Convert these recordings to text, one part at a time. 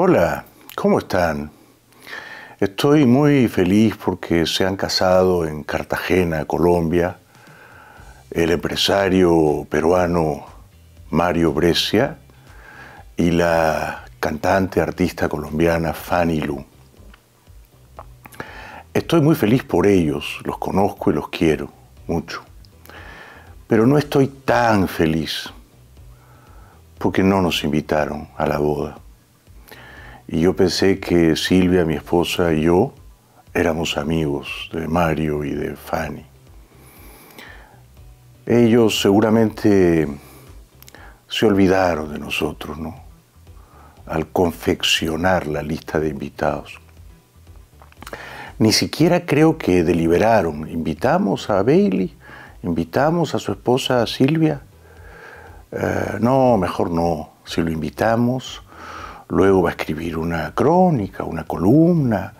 Hola, ¿cómo están? Estoy muy feliz porque se han casado en Cartagena, Colombia, el empresario peruano Mario Brescia y la cantante artista colombiana Fanny Lu. Estoy muy feliz por ellos, los conozco y los quiero mucho. Pero no estoy tan feliz porque no nos invitaron a la boda. Y yo pensé que Silvia, mi esposa y yo éramos amigos de Mario y de Fanny. Ellos seguramente se olvidaron de nosotros, ¿no? Al confeccionar la lista de invitados. Ni siquiera creo que deliberaron. Invitamos a Bailey, invitamos a su esposa Silvia. Eh, no, mejor no. Si lo invitamos, luego va a escribir una crónica, una columna,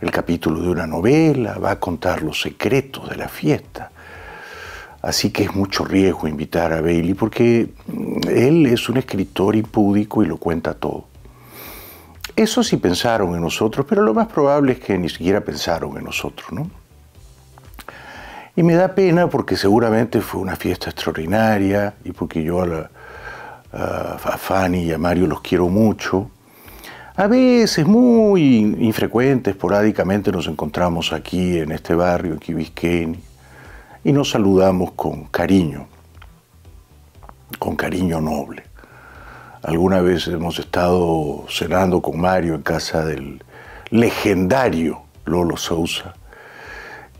el capítulo de una novela, va a contar los secretos de la fiesta. Así que es mucho riesgo invitar a Bailey porque mm, él es un escritor impúdico y lo cuenta todo. Eso sí pensaron en nosotros, pero lo más probable es que ni siquiera pensaron en nosotros, ¿no? Y me da pena porque seguramente fue una fiesta extraordinaria y porque yo a, a Fanny y a Mario los quiero mucho a veces, muy infrecuente, esporádicamente nos encontramos aquí en este barrio, en Quibisqueni, y nos saludamos con cariño, con cariño noble. Alguna vez hemos estado cenando con Mario en casa del legendario Lolo Sousa,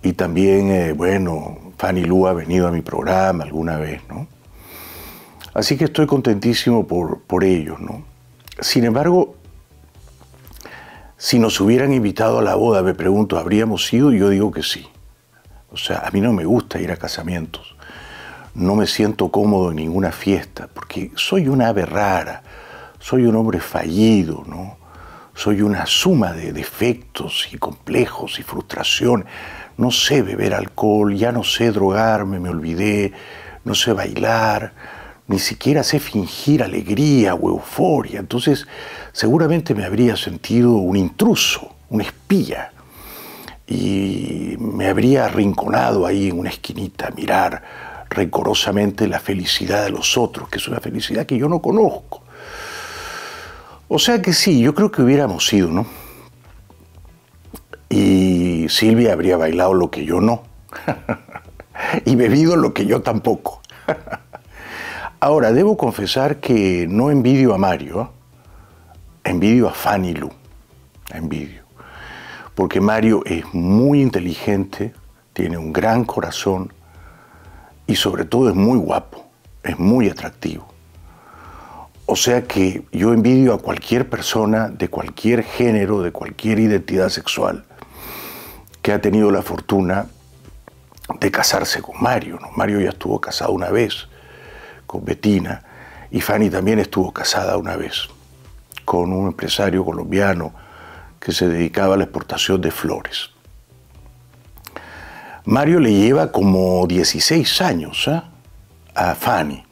y también, eh, bueno, Fanny Lu ha venido a mi programa alguna vez, ¿no? Así que estoy contentísimo por, por ellos, ¿no? Sin embargo, si nos hubieran invitado a la boda, me pregunto, ¿habríamos ido? Yo digo que sí. O sea, a mí no me gusta ir a casamientos. No me siento cómodo en ninguna fiesta, porque soy una ave rara, soy un hombre fallido, ¿no? Soy una suma de defectos y complejos y frustración. No sé beber alcohol, ya no sé drogarme, me olvidé, no sé bailar, ni siquiera sé fingir alegría o euforia, entonces seguramente me habría sentido un intruso, una espía, y me habría arrinconado ahí en una esquinita a mirar rencorosamente la felicidad de los otros, que es una felicidad que yo no conozco. O sea que sí, yo creo que hubiéramos ido, ¿no? Y Silvia habría bailado lo que yo no, y bebido lo que yo tampoco. Ahora, debo confesar que no envidio a Mario, envidio a Fanny Lu, envidio. Porque Mario es muy inteligente, tiene un gran corazón y sobre todo es muy guapo, es muy atractivo. O sea que yo envidio a cualquier persona de cualquier género, de cualquier identidad sexual, que ha tenido la fortuna de casarse con Mario. Mario ya estuvo casado una vez con Bettina y Fanny también estuvo casada una vez con un empresario colombiano que se dedicaba a la exportación de flores. Mario le lleva como 16 años ¿eh? a Fanny,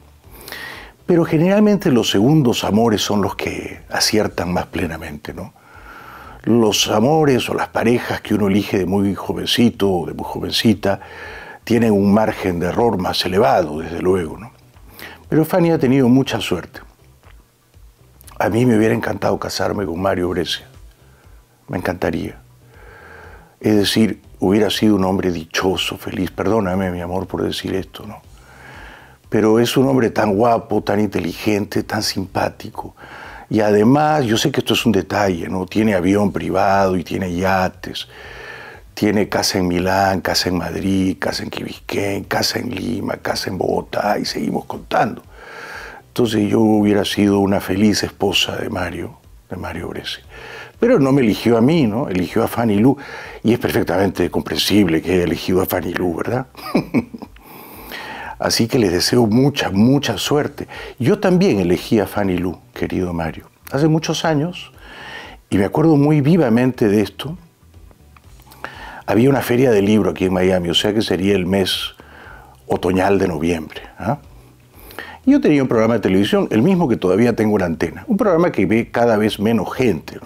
pero generalmente los segundos amores son los que aciertan más plenamente, ¿no? Los amores o las parejas que uno elige de muy jovencito o de muy jovencita tienen un margen de error más elevado, desde luego, pero Fanny ha tenido mucha suerte. A mí me hubiera encantado casarme con Mario Brescia. Me encantaría. Es decir, hubiera sido un hombre dichoso, feliz. Perdóname, mi amor, por decir esto, ¿no? Pero es un hombre tan guapo, tan inteligente, tan simpático. Y además, yo sé que esto es un detalle, ¿no? Tiene avión privado y tiene yates tiene casa en Milán, casa en Madrid, casa en Quibisquén, casa en Lima, casa en Bogotá y seguimos contando. Entonces yo hubiera sido una feliz esposa de Mario, de Mario Bresi. Pero no me eligió a mí, ¿no? Eligió a Fanny Lu. Y es perfectamente comprensible que haya elegido a Fanny Lu, ¿verdad? Así que les deseo mucha, mucha suerte. Yo también elegí a Fanny Lu, querido Mario, hace muchos años. Y me acuerdo muy vivamente de esto había una feria de libro aquí en Miami, o sea que sería el mes otoñal de noviembre. ¿ah? Y Yo tenía un programa de televisión, el mismo que todavía tengo en antena, un programa que ve cada vez menos gente,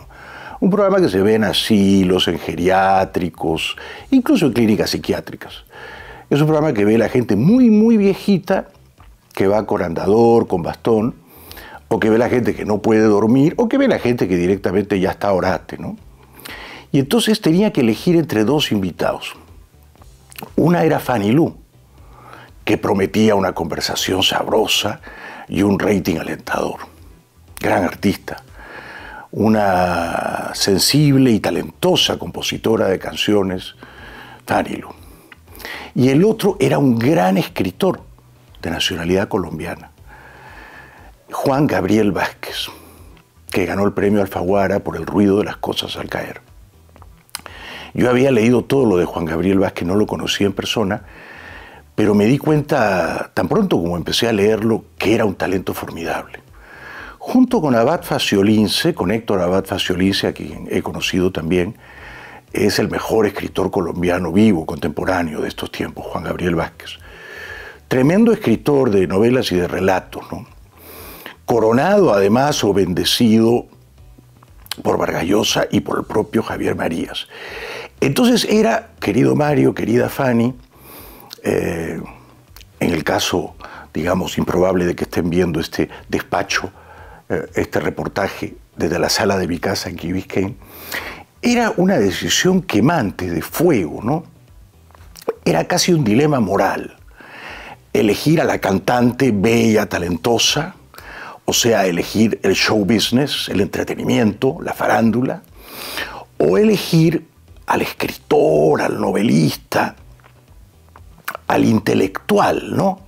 un programa que se ve en asilos, en geriátricos, incluso en clínicas psiquiátricas. Es un programa que ve la gente muy, muy viejita, que va con andador, con bastón, o que ve la gente que no puede dormir, o que ve la gente que directamente ya está orate, ¿no? Y entonces tenía que elegir entre dos invitados. Una era Fanny Lu, que prometía una conversación sabrosa y un rating alentador. Gran artista, una sensible y talentosa compositora de canciones, Fanny Lu. Y el otro era un gran escritor de nacionalidad colombiana, Juan Gabriel Vázquez, que ganó el premio Alfaguara por el ruido de las cosas al caer. Yo había leído todo lo de Juan Gabriel Vázquez, no lo conocía en persona, pero me di cuenta tan pronto como empecé a leerlo que era un talento formidable. Junto con Abad Faciolince, con Héctor Abad Faciolince, a quien he conocido también, es el mejor escritor colombiano vivo, contemporáneo de estos tiempos, Juan Gabriel Vázquez. Tremendo escritor de novelas y de relatos, ¿no? coronado además o bendecido por Vargallosa y por el propio Javier Marías. Entonces era, querido Mario, querida Fanny, eh, en el caso, digamos, improbable de que estén viendo este despacho, eh, este reportaje desde la sala de mi casa en Key era una decisión quemante, de fuego, ¿no? Era casi un dilema moral. Elegir a la cantante bella, talentosa, o sea, elegir el show business, el entretenimiento, la farándula, o elegir al escritor, al novelista, al intelectual, ¿no?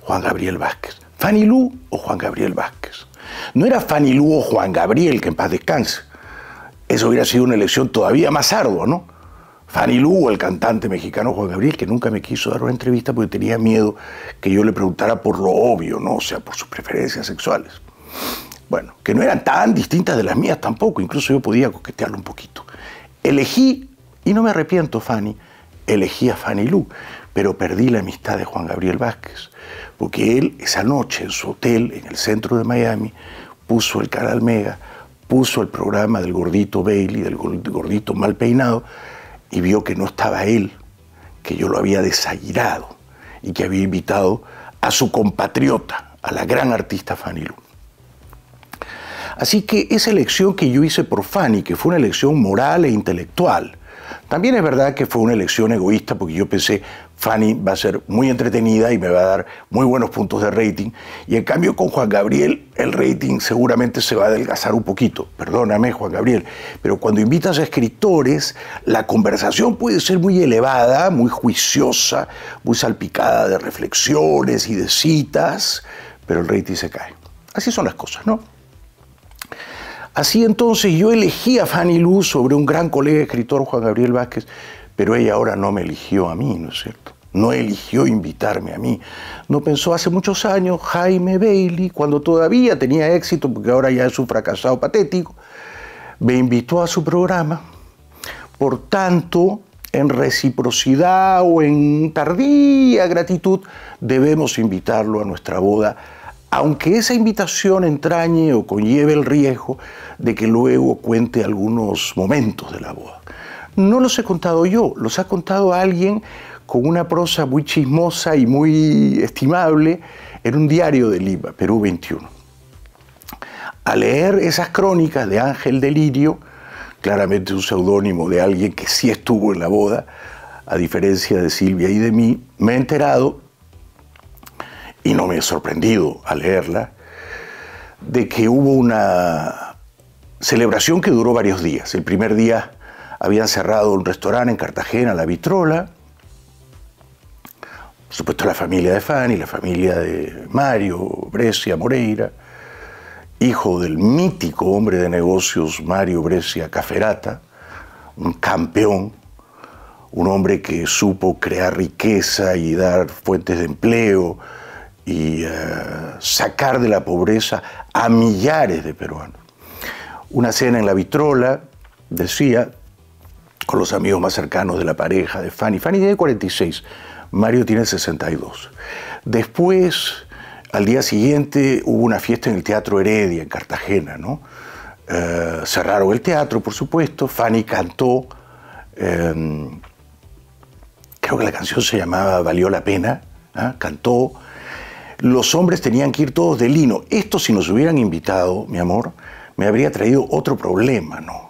Juan Gabriel Vázquez. Fanny Lu o Juan Gabriel Vázquez. No era Fanny Lu o Juan Gabriel, que en paz descanse. Eso hubiera sido una elección todavía más ardua, ¿no? Fanny Lu, el cantante mexicano Juan Gabriel, que nunca me quiso dar una entrevista porque tenía miedo que yo le preguntara por lo obvio, ¿no? O sea, por sus preferencias sexuales. Bueno, que no eran tan distintas de las mías tampoco, incluso yo podía coquetearlo un poquito. Elegí, y no me arrepiento, Fanny, elegí a Fanny Lu, pero perdí la amistad de Juan Gabriel Vázquez, porque él esa noche en su hotel en el centro de Miami puso el canal Mega, puso el programa del gordito Bailey, del gordito mal peinado, y vio que no estaba él, que yo lo había desairado y que había invitado a su compatriota, a la gran artista Fanny Lu. Así que esa elección que yo hice por Fanny, que fue una elección moral e intelectual, también es verdad que fue una elección egoísta porque yo pensé, Fanny va a ser muy entretenida y me va a dar muy buenos puntos de rating. Y en cambio con Juan Gabriel el rating seguramente se va a adelgazar un poquito. Perdóname Juan Gabriel, pero cuando invitas a escritores, la conversación puede ser muy elevada, muy juiciosa, muy salpicada de reflexiones y de citas, pero el rating se cae. Así son las cosas, ¿no? Así entonces yo elegí a Fanny Luz sobre un gran colega escritor, Juan Gabriel Vázquez, pero ella ahora no me eligió a mí, ¿no es cierto? No eligió invitarme a mí. No pensó hace muchos años Jaime Bailey, cuando todavía tenía éxito, porque ahora ya es un fracasado patético, me invitó a su programa. Por tanto, en reciprocidad o en tardía gratitud, debemos invitarlo a nuestra boda aunque esa invitación entrañe o conlleve el riesgo de que luego cuente algunos momentos de la boda. No los he contado yo, los ha contado alguien con una prosa muy chismosa y muy estimable en un diario de Lima, Perú 21. Al leer esas crónicas de Ángel Delirio, claramente un seudónimo de alguien que sí estuvo en la boda, a diferencia de Silvia y de mí, me he enterado y no me he sorprendido al leerla, de que hubo una celebración que duró varios días. El primer día habían cerrado un restaurante en Cartagena, La Vitrola, por supuesto la familia de Fanny, la familia de Mario Brescia Moreira, hijo del mítico hombre de negocios Mario Brescia Caferata, un campeón, un hombre que supo crear riqueza y dar fuentes de empleo, y eh, sacar de la pobreza a millares de peruanos. Una cena en la vitrola, decía, con los amigos más cercanos de la pareja de Fanny. Fanny tiene 46, Mario tiene 62. Después, al día siguiente, hubo una fiesta en el Teatro Heredia, en Cartagena, eh, cerraron el teatro, por supuesto, Fanny cantó, em, creo que la canción se llamaba Valió la pena, ¿ah? cantó, los hombres tenían que ir todos de lino. Esto si nos hubieran invitado, mi amor, me habría traído otro problema, ¿no?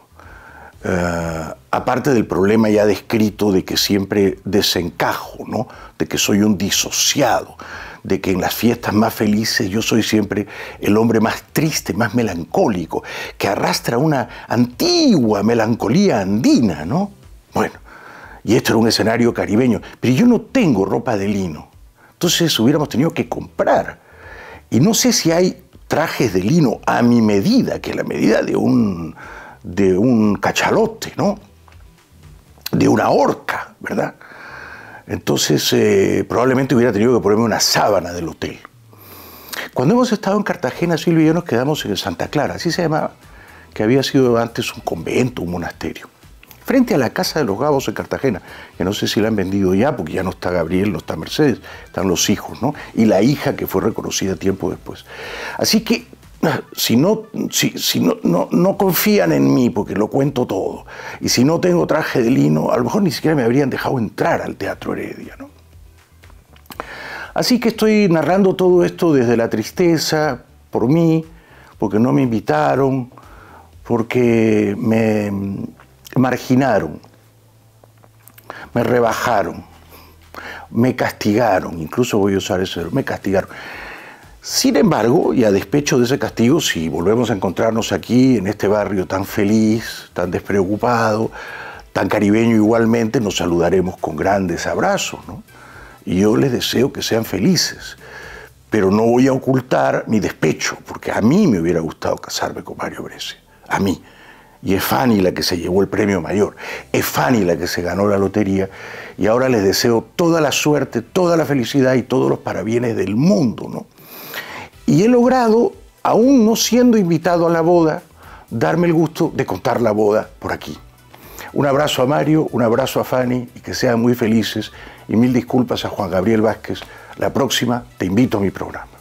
Eh, aparte del problema ya descrito de que siempre desencajo, ¿no? De que soy un disociado, de que en las fiestas más felices yo soy siempre el hombre más triste, más melancólico, que arrastra una antigua melancolía andina, ¿no? Bueno, y esto era un escenario caribeño, pero yo no tengo ropa de lino. Entonces hubiéramos tenido que comprar. Y no sé si hay trajes de lino a mi medida, que es la medida de un, de un cachalote, ¿no? De una horca, ¿verdad? Entonces eh, probablemente hubiera tenido que ponerme una sábana del hotel. Cuando hemos estado en Cartagena, Silvia y yo nos quedamos en Santa Clara, así se llama, que había sido antes un convento, un monasterio frente a la Casa de los Gabos en Cartagena, que no sé si la han vendido ya, porque ya no está Gabriel, no está Mercedes, están los hijos, ¿no? Y la hija que fue reconocida tiempo después. Así que ah, si no, si, no, no, confían en mí porque lo cuento todo, y si no tengo traje de lino, a lo mejor ni siquiera me habrían dejado entrar al Teatro Heredia. ¿no? Así que estoy narrando todo esto desde la tristeza, por mí, porque no me invitaron, porque me, marginaron, me rebajaron, me castigaron, incluso voy a usar eso, me castigaron. Sin embargo, y a despecho de ese castigo, si volvemos a encontrarnos aquí, en este barrio tan feliz, tan despreocupado, tan caribeño igualmente, nos saludaremos con grandes abrazos. ¿no? Y yo les deseo que sean felices, pero no voy a ocultar mi despecho, porque a mí me hubiera gustado casarme con Mario Brescia, a mí y es Fanny la que se llevó el premio mayor, es Fanny la que se ganó la lotería y ahora les deseo toda la suerte, toda la felicidad y todos los parabienes del mundo. ¿no? Y he logrado, aún no siendo invitado a la boda, darme el gusto de contar la boda por aquí. Un abrazo a Mario, un abrazo a Fanny y que sean muy felices y mil disculpas a Juan Gabriel Vázquez. La próxima te invito a mi programa.